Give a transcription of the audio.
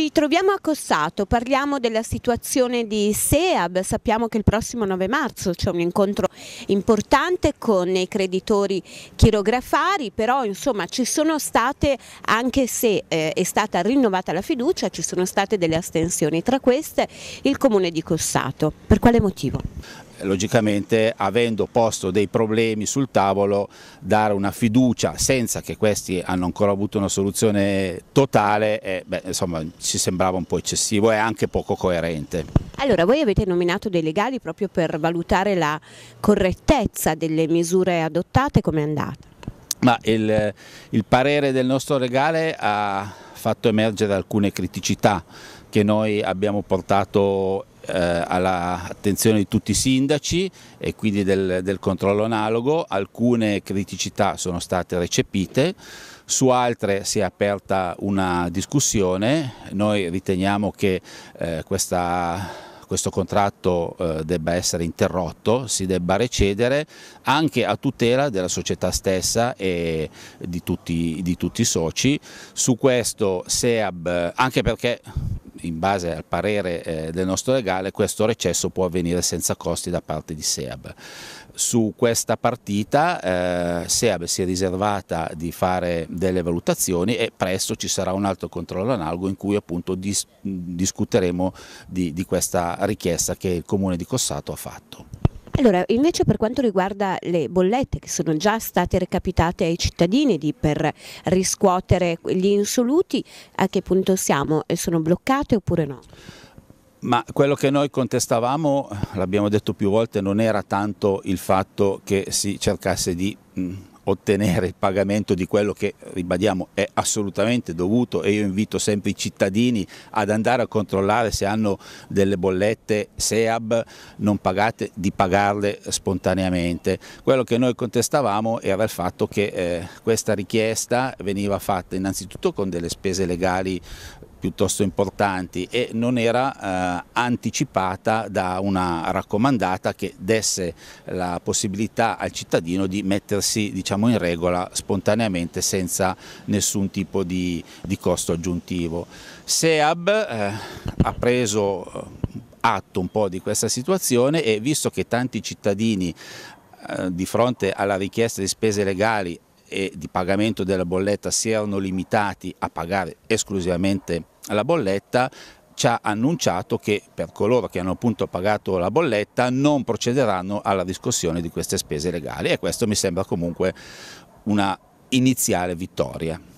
Ci troviamo a Cossato, parliamo della situazione di SEAB, sappiamo che il prossimo 9 marzo c'è un incontro importante con i creditori chirografari, però insomma ci sono state, anche se eh, è stata rinnovata la fiducia, ci sono state delle astensioni, tra queste il comune di Cossato. Per quale motivo? logicamente avendo posto dei problemi sul tavolo dare una fiducia senza che questi hanno ancora avuto una soluzione totale eh, beh, insomma ci sembrava un po' eccessivo e anche poco coerente. Allora voi avete nominato dei legali proprio per valutare la correttezza delle misure adottate, come è andata? Ma il, il parere del nostro legale ha fatto emergere alcune criticità che noi abbiamo portato eh, all'attenzione di tutti i sindaci e quindi del, del, controllo analogo, alcune criticità sono state recepite, su altre si è aperta una discussione, noi riteniamo che eh, questa questo contratto eh, debba essere interrotto, si debba recedere anche a tutela della società stessa e di tutti, di tutti i soci. Su questo SEAB, anche perché in base al parere eh, del nostro legale, questo recesso può avvenire senza costi da parte di SEAB. Su questa partita eh, SEAB si è riservata di fare delle valutazioni e presto ci sarà un altro controllo analogo in cui appunto dis discuteremo di, di questa richiesta che il Comune di Cossato ha fatto. Allora, invece per quanto riguarda le bollette che sono già state recapitate ai cittadini per riscuotere gli insoluti, a che punto siamo? Sono bloccate oppure no? Ma quello che noi contestavamo, l'abbiamo detto più volte, non era tanto il fatto che si cercasse di mm, ottenere il pagamento di quello che, ribadiamo, è assolutamente dovuto e io invito sempre i cittadini ad andare a controllare se hanno delle bollette SEAB non pagate, di pagarle spontaneamente. Quello che noi contestavamo era il fatto che eh, questa richiesta veniva fatta innanzitutto con delle spese legali piuttosto importanti e non era eh, anticipata da una raccomandata che desse la possibilità al cittadino di mettersi diciamo, in regola spontaneamente senza nessun tipo di, di costo aggiuntivo. SEAB eh, ha preso eh, atto un po' di questa situazione e visto che tanti cittadini eh, di fronte alla richiesta di spese legali e di pagamento della bolletta si erano limitati a pagare esclusivamente la bolletta, ci ha annunciato che per coloro che hanno appunto pagato la bolletta non procederanno alla riscossione di queste spese legali e questo mi sembra comunque una iniziale vittoria.